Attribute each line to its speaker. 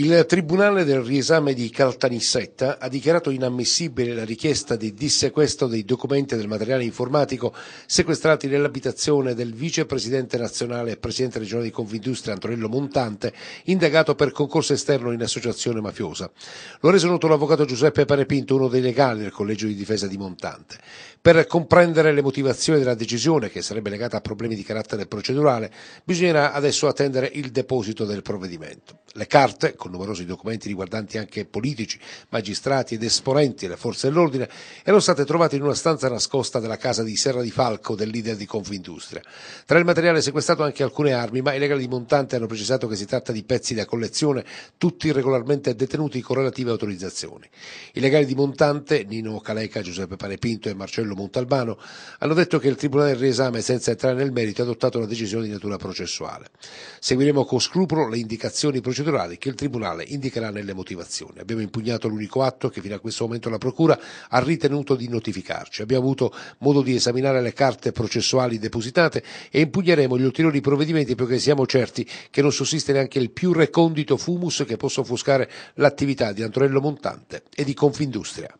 Speaker 1: Il Tribunale del riesame di Caltanissetta ha dichiarato inammissibile la richiesta di dissequestro dei documenti e del materiale informatico sequestrati nell'abitazione del vicepresidente nazionale e presidente regionale di Confindustria Antonello Montante, indagato per concorso esterno in associazione mafiosa. Lo ha reso noto l'avvocato Giuseppe Parepinto, uno dei legali del Collegio di Difesa di Montante. Per comprendere le motivazioni della decisione, che sarebbe legata a problemi di carattere procedurale, bisognerà adesso attendere il deposito del provvedimento le carte con numerosi documenti riguardanti anche politici, magistrati ed esponenti delle forze dell'ordine erano state trovate in una stanza nascosta della casa di Serra di Falco del leader di Confindustria. Tra il materiale sequestrato anche alcune armi, ma i legali di Montante hanno precisato che si tratta di pezzi da collezione, tutti regolarmente detenuti con relative autorizzazioni. I legali di Montante, Nino Caleca, Giuseppe Panepinto e Marcello Montalbano, hanno detto che il Tribunale del riesame, senza entrare nel merito, ha adottato una decisione di natura processuale. Seguiremo con scrupolo le indicazioni processuali procedurali che il Tribunale indicherà nelle motivazioni. Abbiamo impugnato l'unico atto che fino a questo momento la Procura ha ritenuto di notificarci. Abbiamo avuto modo di esaminare le carte processuali depositate e impugneremo gli ulteriori provvedimenti perché siamo certi che non sussiste neanche il più recondito fumus che possa offuscare l'attività di Antonello Montante e di Confindustria.